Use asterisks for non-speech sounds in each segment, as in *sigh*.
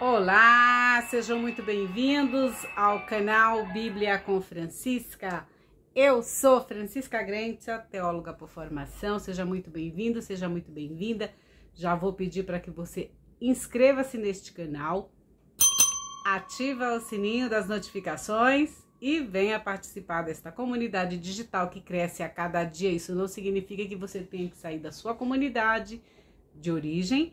Olá, sejam muito bem-vindos ao canal Bíblia com Francisca. Eu sou Francisca Grentia, teóloga por formação. Seja muito bem-vindo, seja muito bem-vinda. Já vou pedir para que você inscreva-se neste canal, ativa o sininho das notificações e venha participar desta comunidade digital que cresce a cada dia. Isso não significa que você tenha que sair da sua comunidade de origem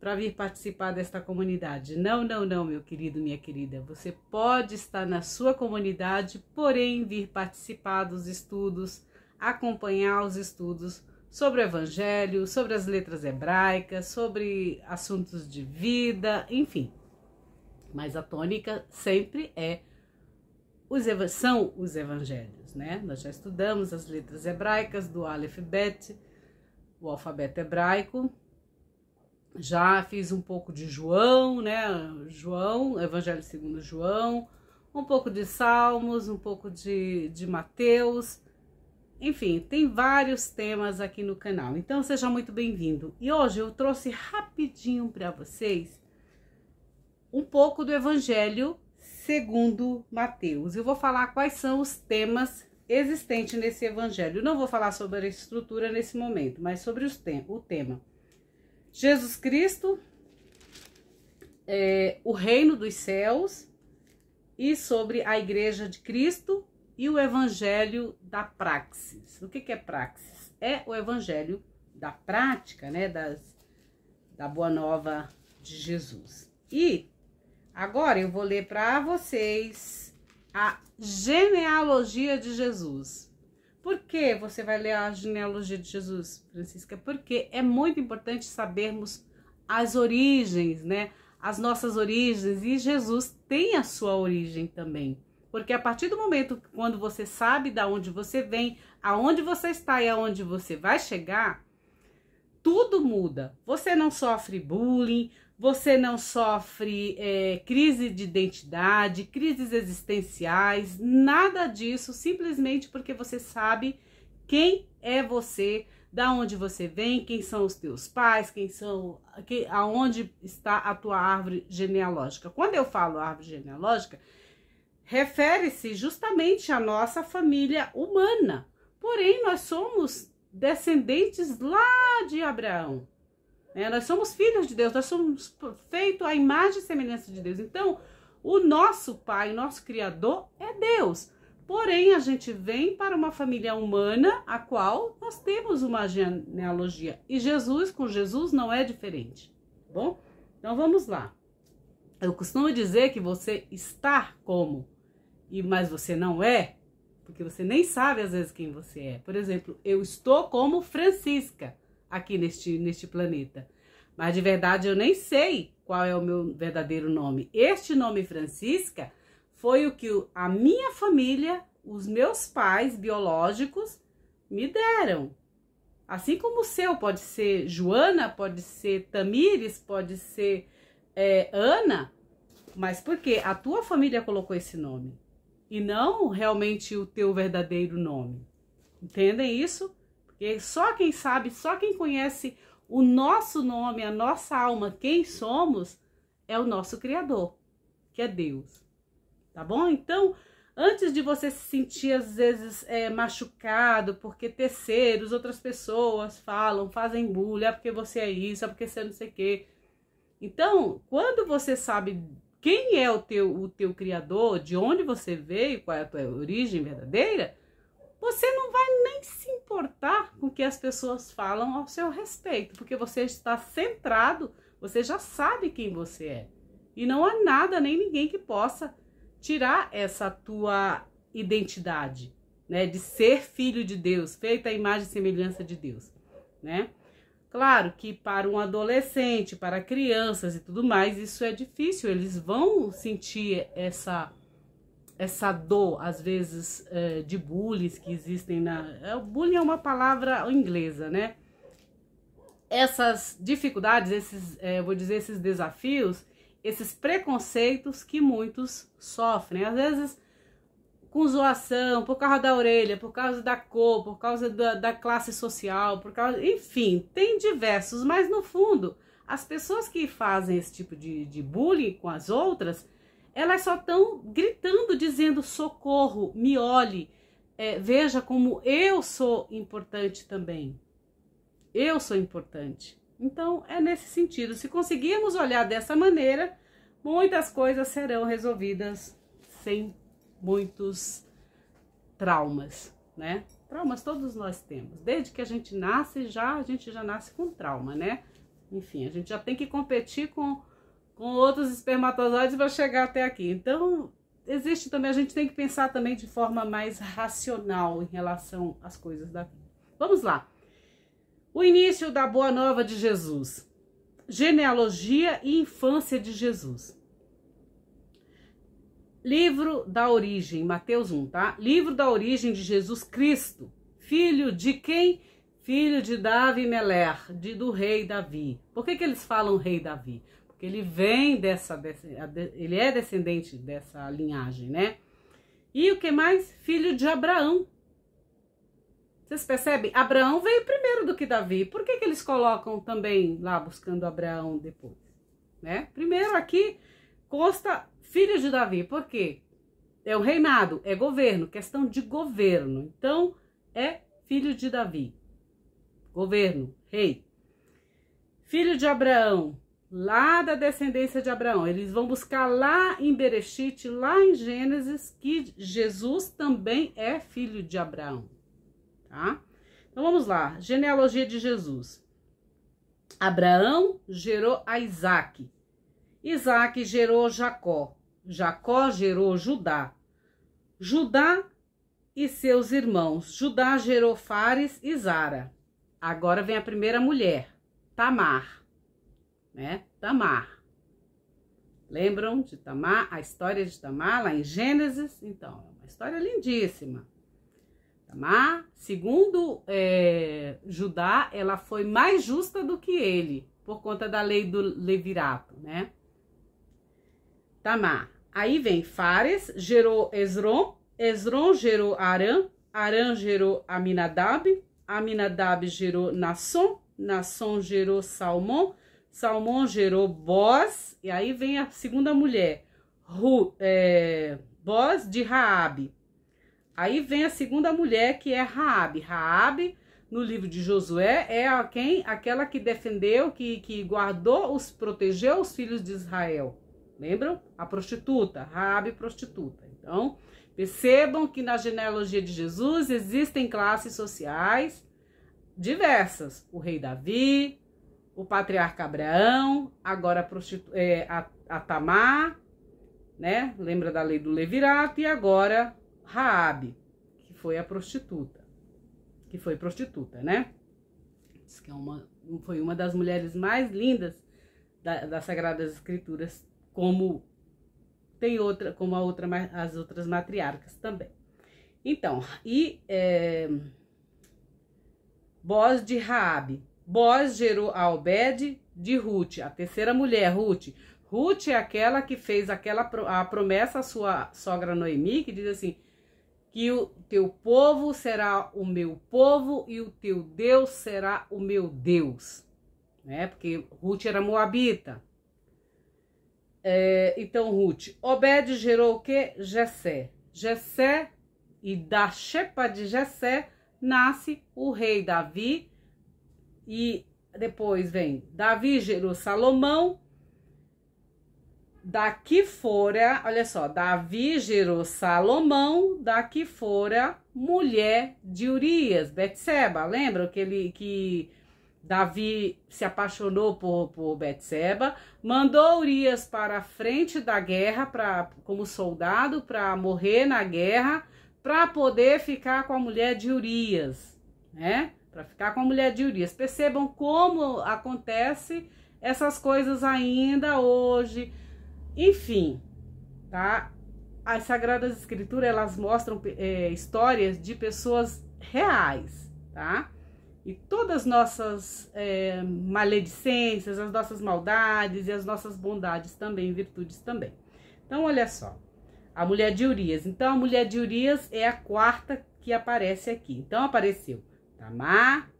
para vir participar desta comunidade. Não, não, não, meu querido, minha querida. Você pode estar na sua comunidade, porém vir participar dos estudos, acompanhar os estudos sobre o evangelho, sobre as letras hebraicas, sobre assuntos de vida, enfim. Mas a tônica sempre é os são os evangelhos, né? Nós já estudamos as letras hebraicas do Aleph Bet, o alfabeto hebraico, já fiz um pouco de João, né? João, Evangelho segundo João, um pouco de Salmos, um pouco de, de Mateus. Enfim, tem vários temas aqui no canal. Então seja muito bem-vindo. E hoje eu trouxe rapidinho para vocês um pouco do Evangelho segundo Mateus. Eu vou falar quais são os temas existentes nesse Evangelho. Eu não vou falar sobre a estrutura nesse momento, mas sobre os tem o tema. Jesus Cristo, é, o reino dos céus e sobre a igreja de Cristo e o evangelho da praxis. O que, que é praxis? É o evangelho da prática, né, das, da boa nova de Jesus. E agora eu vou ler para vocês a genealogia de Jesus. Por que você vai ler a genealogia de Jesus, Francisca? Porque é muito importante sabermos as origens, né? As nossas origens e Jesus tem a sua origem também. Porque a partir do momento quando você sabe da onde você vem, aonde você está e aonde você vai chegar, tudo muda. Você não sofre bullying, você não sofre é, crise de identidade, crises existenciais, nada disso, simplesmente porque você sabe quem é você, da onde você vem, quem são os teus pais, quem são, que, aonde está a tua árvore genealógica. Quando eu falo árvore genealógica, refere-se justamente à nossa família humana. Porém, nós somos descendentes lá de Abraão. Né? nós somos filhos de Deus, nós somos feitos à imagem e semelhança de Deus. Então, o nosso Pai, nosso Criador é Deus. Porém, a gente vem para uma família humana, a qual nós temos uma genealogia. E Jesus com Jesus não é diferente. Tá bom? Então vamos lá. Eu costumo dizer que você está como, e mas você não é, porque você nem sabe às vezes quem você é. Por exemplo, eu estou como Francisca aqui neste, neste planeta. Mas de verdade eu nem sei qual é o meu verdadeiro nome. Este nome Francisca foi o que a minha família, os meus pais biológicos me deram. Assim como o seu pode ser Joana, pode ser Tamires, pode ser é, Ana, mas porque a tua família colocou esse nome e não realmente o teu verdadeiro nome. Entendem isso? Porque só quem sabe, só quem conhece o nosso nome, a nossa alma, quem somos, é o nosso Criador, que é Deus. Tá bom? Então, antes de você se sentir às vezes é, machucado porque terceiros, outras pessoas falam, fazem bullying, é porque você é isso, é porque você é não sei o quê. Então, quando você sabe quem é o teu, o teu criador, de onde você veio, qual é a tua origem verdadeira, você não vai nem se importar com o que as pessoas falam ao seu respeito, porque você está centrado, você já sabe quem você é. E não há nada nem ninguém que possa tirar essa tua identidade, né, de ser filho de Deus, feita a imagem e semelhança de Deus, né? Claro que para um adolescente, para crianças e tudo mais, isso é difícil, eles vão sentir essa essa dor, às vezes, é, de bullying que existem na. Eh, o bullying é uma palavra inglesa, né? Essas dificuldades, esses, é, vou dizer, esses desafios, esses preconceitos que muitos sofrem. Às vezes, com zoação, por causa da orelha, por causa da cor, por causa da, da classe social, por causa. Enfim, tem diversos, mas no fundo, as pessoas que fazem esse tipo de, de bullying com as outras elas só estão gritando, dizendo socorro, me olhe, é, veja como eu sou importante também. Eu sou importante. Então é nesse sentido. Se conseguirmos olhar dessa maneira, muitas coisas serão resolvidas sem muitos traumas, né? Traumas todos nós temos. Desde que a gente nasce, já a gente já nasce com trauma, né? Enfim, a gente já tem que competir com com outros espermatozoides vai chegar até aqui. Então, existe também, a gente tem que pensar também de forma mais racional em relação às coisas da vida. Vamos lá. O início da Boa Nova de Jesus. Genealogia e infância de Jesus. Livro da origem, Mateus 1, tá? Livro da origem de Jesus Cristo, filho de quem? Filho de Davi Meler, de, do rei Davi. Por que, que eles falam rei Davi? porque ele vem dessa, ele é descendente dessa linhagem, né? E o que mais? Filho de Abraão. Vocês percebem? Abraão veio primeiro do que Davi. Por que, que eles colocam também lá buscando Abraão depois? Né? Primeiro aqui consta filho de Davi. Por quê? É o um reinado, é governo, questão de governo. Então, é filho de Davi. Governo, rei. Filho de Abraão, lá da descendência de Abraão. Eles vão buscar lá em Berechite, lá em Gênesis, que Jesus também é filho de Abraão, tá? Então vamos lá, genealogia de Jesus. Abraão gerou a Isaac. Isaac gerou Jacó. Jacó gerou Judá. Judá e seus irmãos. Judá gerou Fares e Zara. Agora vem a primeira mulher, Tamar né? Tamar. Lembram de Tamar, a história de Tamar lá em Gênesis? Então, é uma história lindíssima. Tamar, segundo é, Judá, ela foi mais justa do que ele, por conta da lei do levirato, né? Tamar. Aí vem Fares, gerou Esron, Esron gerou Arã, Arã gerou Aminadab, Aminadab gerou Nasson, Nasson gerou Salmão, Salmão gerou Boz, e aí vem a segunda mulher, Ru, é, Boz de Raabe. Aí vem a segunda mulher que é Raabe. Raabe no livro de Josué é quem aquela que defendeu, que, que guardou, os protegeu os filhos de Israel. Lembram? A prostituta, Raabe prostituta. Então, percebam que na genealogia de Jesus existem classes sociais diversas. O rei Davi, o patriarca Abraão, agora a, prostitu... é, a, a Tamar, né? Lembra da lei do Levirato e agora Raabe, que foi a prostituta, que foi prostituta, né? Diz que é uma, foi uma das mulheres mais lindas da, das Sagradas Escrituras, como tem outra, como a outra, as outras matriarcas também. Então, e é, de Raabe, Boaz gerou a Obed de Ruth, a terceira mulher, Ruth. Ruth é aquela que fez aquela a promessa à sua sogra Noemi, que diz assim: que o teu povo será o meu povo e o teu Deus será o meu Deus, né? Porque Ruth era moabita. É, então Ruth, Obed gerou o que? Jessé. Jessé e da Shepa de Jessé nasce o rei Davi e depois vem Davi gerou Salomão. Daqui fora, olha só, Davi gerou Salomão, daqui fora mulher de Urias, Betseba. Lembra que ele que Davi se apaixonou por, por Betseba, mandou Urias para a frente da guerra para como soldado para morrer na guerra, para poder ficar com a mulher de Urias, né? para ficar com a mulher de Urias. Percebam como acontece essas coisas ainda hoje. Enfim, tá? As Sagradas Escrituras, elas mostram é, histórias de pessoas reais, tá? E todas as nossas é, maledicências, as nossas maldades e as nossas bondades também, virtudes também. Então, olha só, a mulher de Urias. Então, a mulher de Urias é a quarta que aparece aqui. Então, apareceu Tamar.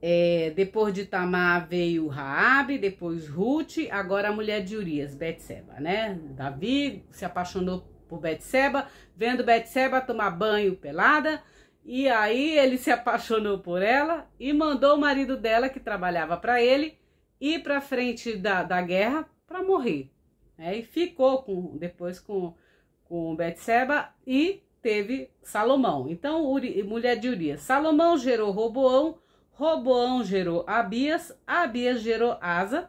É, depois de Tamar veio Raabe, depois Ruth, agora a mulher de Urias, Betseba, né? Davi se apaixonou por Betseba, vendo Betseba tomar banho pelada, e aí ele se apaixonou por ela e mandou o marido dela, que trabalhava para ele, ir para frente da, da guerra para morrer. Né? E ficou com, depois com, com Betseba e teve Salomão. Então, Uri, mulher de Urias. Salomão gerou Roboão, Roboão gerou Abias, Abias gerou Asa,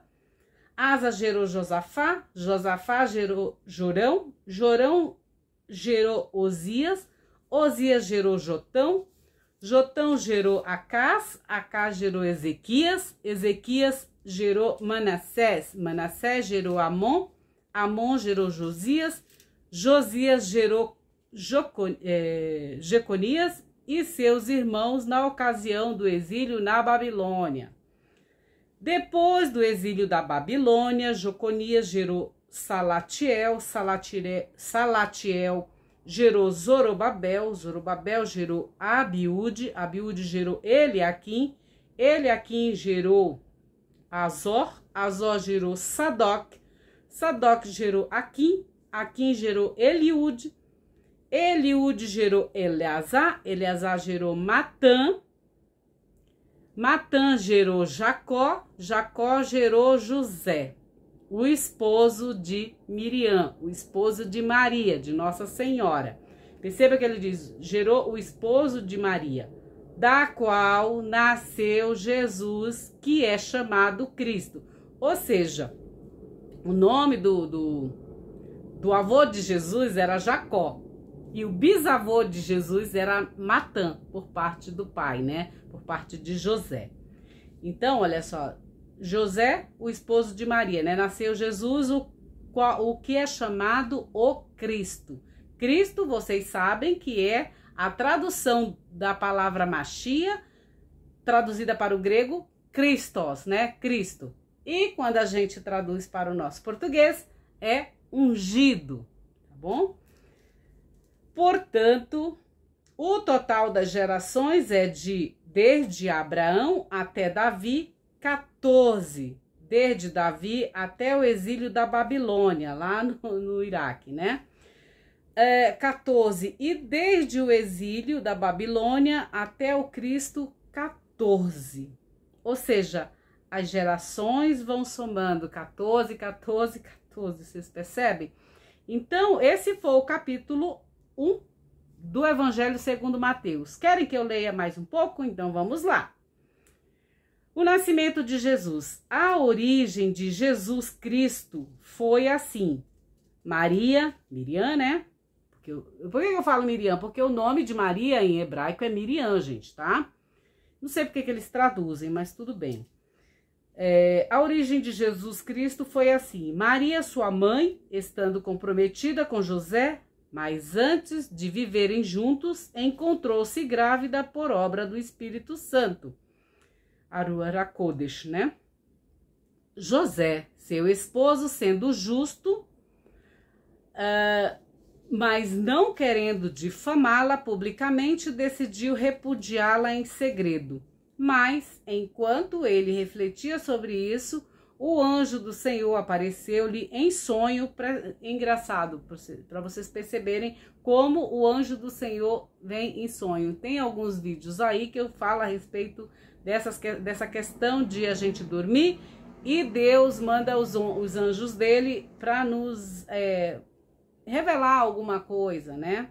Asa gerou Josafá, Josafá gerou Jorão, Jorão gerou Osias, Osias gerou Jotão, Jotão gerou Acás, Acás gerou Ezequias, Ezequias gerou Manassés, Manassés gerou Amon, Amon gerou Josias, Josias gerou é, Jeconias e seus irmãos na ocasião do exílio na Babilônia. Depois do exílio da Babilônia, Joconias gerou Salatiel, Salatire, Salatiel gerou Zorobabel, Zorobabel gerou Abiúde, Abiúde gerou Eliakim, Eliakim gerou Azor, Azor gerou Sadoc, Sadoc gerou Aquim, Aquim gerou Eliúde, Eliude gerou Eleazar, Eleazar gerou Matã, Matã gerou Jacó, Jacó gerou José, o esposo de Miriam, o esposo de Maria, de Nossa Senhora. Perceba que ele diz: gerou o esposo de Maria, da qual nasceu Jesus, que é chamado Cristo. Ou seja, o nome do, do, do avô de Jesus era Jacó. E o bisavô de Jesus era Matã, por parte do pai, né? Por parte de José. Então, olha só, José, o esposo de Maria, né? Nasceu Jesus, o, o que é chamado o Cristo. Cristo, vocês sabem que é a tradução da palavra Machia, traduzida para o grego, Christos, né? Cristo. E quando a gente traduz para o nosso português, é ungido, tá bom? Portanto, o total das gerações é de desde Abraão até Davi, 14, desde Davi até o exílio da Babilônia, lá no, no Iraque, né? É, 14, e desde o exílio da Babilônia até o Cristo, 14. Ou seja, as gerações vão somando 14, 14, 14, vocês percebem? Então, esse foi o capítulo 1 do Evangelho segundo Mateus. Querem que eu leia mais um pouco? Então vamos lá. O nascimento de Jesus. A origem de Jesus Cristo foi assim. Maria, Miriam, né? Porque eu, por que eu falo Miriam? Porque o nome de Maria em hebraico é Miriam, gente, tá? Não sei porque que eles traduzem, mas tudo bem. É, a origem de Jesus Cristo foi assim: Maria, sua mãe, estando comprometida com José, mas antes de viverem juntos, encontrou-se grávida por obra do Espírito Santo. Aruarakodesh, né? José, seu esposo, sendo justo, uh, mas não querendo difamá-la publicamente, decidiu repudiá-la em segredo. Mas, enquanto ele refletia sobre isso, o anjo do Senhor apareceu-lhe em sonho, pra, engraçado, para vocês perceberem como o anjo do Senhor vem em sonho. Tem alguns vídeos aí que eu falo a respeito dessas, dessa questão de a gente dormir e Deus manda os, os anjos dele para nos é, revelar alguma coisa, né?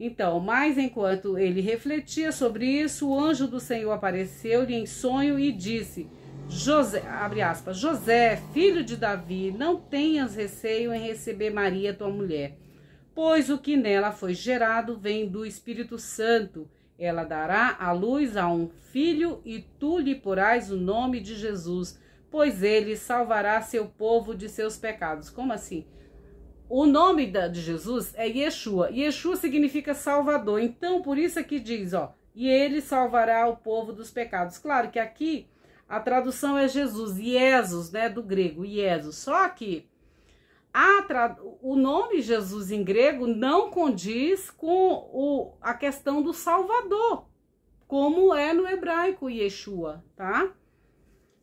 Então, mas enquanto ele refletia sobre isso, o anjo do Senhor apareceu-lhe em sonho e disse José, abre aspas, José, filho de Davi, não tenhas receio em receber Maria, tua mulher, pois o que nela foi gerado vem do Espírito Santo. Ela dará à luz a um filho e tu lhe porás o nome de Jesus, pois ele salvará seu povo de seus pecados. Como assim? O nome de Jesus é Yeshua. Yeshua significa Salvador. Então, por isso aqui é diz, ó, e ele salvará o povo dos pecados. Claro que aqui a tradução é Jesus, Jesus, né, do grego, Jesus. Só que a o nome Jesus em grego não condiz com o... a questão do Salvador, como é no hebraico Yeshua, tá?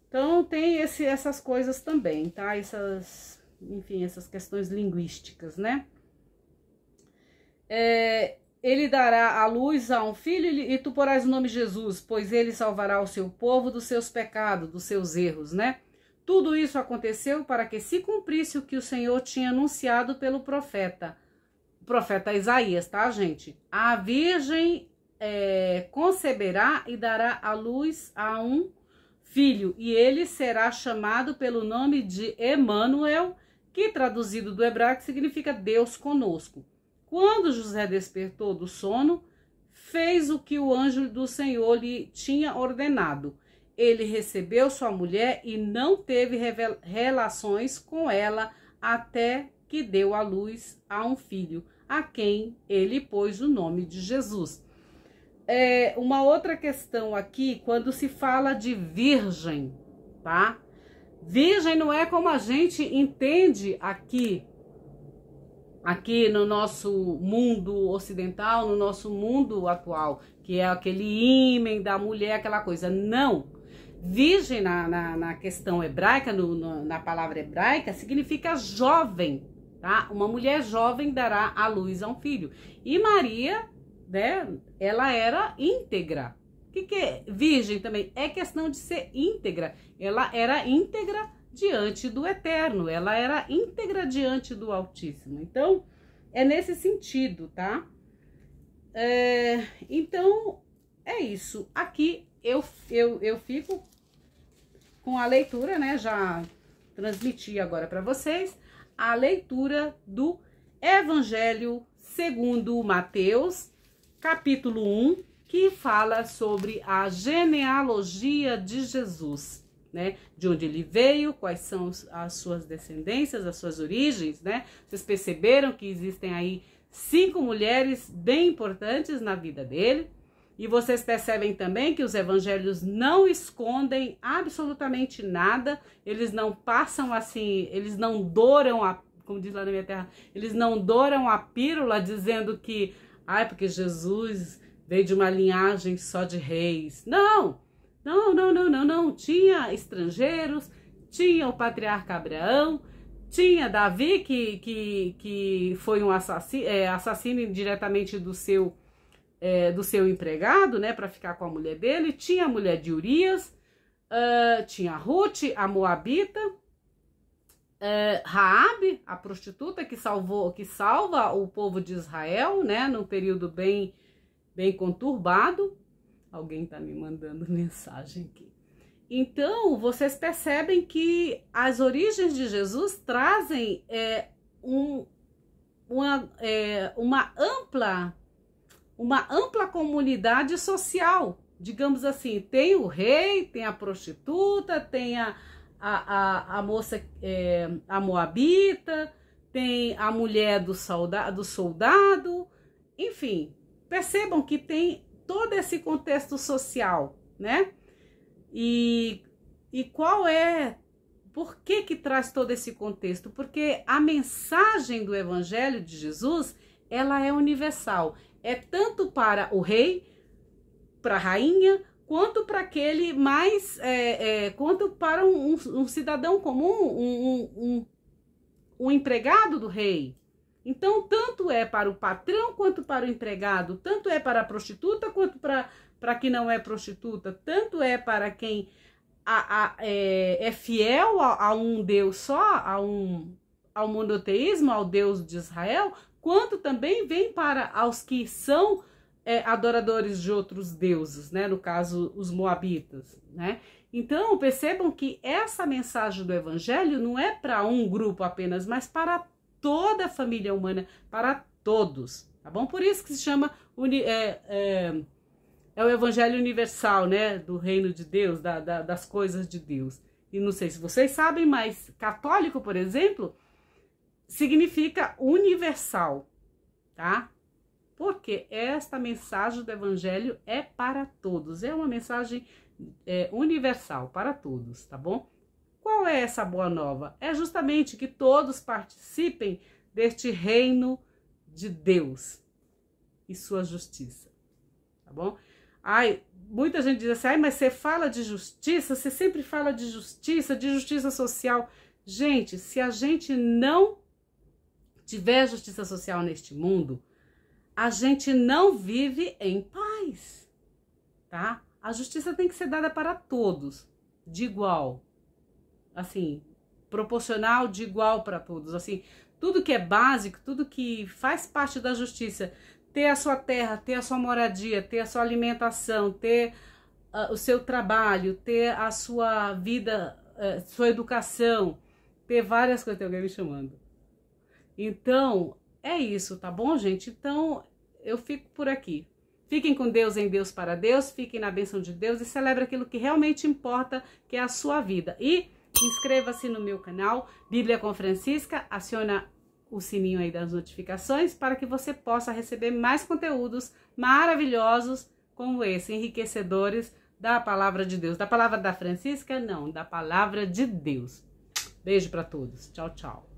Então tem esse, essas coisas também, tá? Essas, enfim, essas questões linguísticas, né? É, ele dará a luz a um filho e tu porás o nome Jesus, pois ele salvará o seu povo dos seus pecados, dos seus erros, né? Tudo isso aconteceu para que se cumprisse o que o Senhor tinha anunciado pelo profeta, o profeta Isaías, tá, gente? A virgem é, conceberá e dará a luz a um filho, e ele será chamado pelo nome de Emanuel, que traduzido do hebraico significa Deus conosco. Quando José despertou do sono, fez o que o anjo do Senhor lhe tinha ordenado. Ele recebeu sua mulher e não teve relações com ela até que deu à luz a um filho, a quem ele pôs o nome de Jesus. É, uma outra questão aqui, quando se fala de virgem, tá? Virgem não é como a gente entende aqui aqui no nosso mundo ocidental, no nosso mundo atual, que é aquele ímã da mulher, aquela coisa. Não! Virgem na, na, na questão hebraica, no, no, na palavra hebraica, significa jovem, tá? Uma mulher jovem dará à luz a um filho. E Maria, né, ela era íntegra. O que, que é virgem também? É questão de ser íntegra. Ela era íntegra diante do Eterno, ela era íntegra diante do Altíssimo. Então, é nesse sentido, tá? É, então, é isso. Aqui eu, eu, eu fico com a leitura, né? Já transmiti agora para vocês a leitura do Evangelho segundo Mateus, capítulo 1, que fala sobre a genealogia de Jesus né? De onde ele veio, quais são as suas descendências, as suas origens, né? Vocês perceberam que existem aí cinco mulheres bem importantes na vida dele. E vocês percebem também que os evangelhos não escondem absolutamente nada, eles não passam assim, eles não douram a, como diz lá na minha terra, eles não douram a pílula dizendo que, ai, porque Jesus veio de uma linhagem só de reis. Não! Não, não, não, não, não. Tinha estrangeiros, tinha o patriarca Abraão, tinha Davi, que, que, que foi um assassino, é, assassino diretamente do seu, é, do seu empregado, né, para ficar com a mulher dele. Tinha a mulher de Urias, uh, tinha Ruth, a Moabita, uh, a prostituta que salvou, que salva o povo de Israel, né, num período bem, bem conturbado. Alguém está me mandando *laughs* mensagem aqui. Então, vocês percebem que as origens de Jesus trazem é, um, uma, é, uma ampla uma ampla comunidade social. Digamos assim, tem o rei, tem a prostituta, tem a, a, a, a moça, é, a moabita, tem a mulher do soldado, do soldado, enfim, percebam que tem todo esse contexto social, né? E, e qual é, por que que traz todo esse contexto? Porque a mensagem do Evangelho de Jesus, ela é universal, é tanto para o rei, para a rainha, quanto para aquele mais, é, é, quanto para um, um, um cidadão comum, um, um, empregado do rei, então, tanto é para o patrão quanto para o empregado, tanto é para a prostituta quanto para, para quem não é prostituta, tanto é para quem a, a, é, é, fiel a, a, um Deus só, a um, ao monoteísmo, ao Deus de Israel, quanto também vem para aos que são é, adoradores de outros deuses, né? no caso, os moabitas. Né? Então, percebam que essa mensagem do evangelho não é para um grupo apenas, mas para toda a família humana, para todos, tá bom? Por isso que se chama é, é, é o evangelho universal, né? Do reino de Deus, da, da, das coisas de Deus. E não sei se vocês sabem, mas católico, por exemplo, significa universal, tá? Porque esta mensagem do evangelho é para todos, é uma mensagem é, universal para todos, tá bom? Qual é essa boa nova? É justamente que todos participem deste reino de Deus e sua justiça. Tá bom? Ai, muita gente diz assim, ai, mas você fala de justiça, você sempre fala de justiça, de justiça social. Gente, se a gente não tiver justiça social neste mundo, a gente não vive em paz, tá? A justiça tem que ser dada para todos, de igual assim, proporcional de igual para todos, assim, tudo que é básico, tudo que faz parte da justiça, ter a sua terra, ter a sua moradia, ter a sua alimentação, ter uh, o seu trabalho, ter a sua vida, uh, sua educação, ter várias coisas, tem alguém me chamando. Então, é isso, tá bom, gente? Então, eu fico por aqui. Fiquem com Deus, em Deus, para Deus, fiquem na bênção de Deus e celebre aquilo que realmente importa, que é a sua vida. E Inscreva-se no meu canal Bíblia com Francisca, aciona o sininho aí das notificações para que você possa receber mais conteúdos maravilhosos como esse, enriquecedores da palavra de Deus. Da palavra da Francisca, não, da palavra de Deus. Beijo para todos. Tchau, tchau.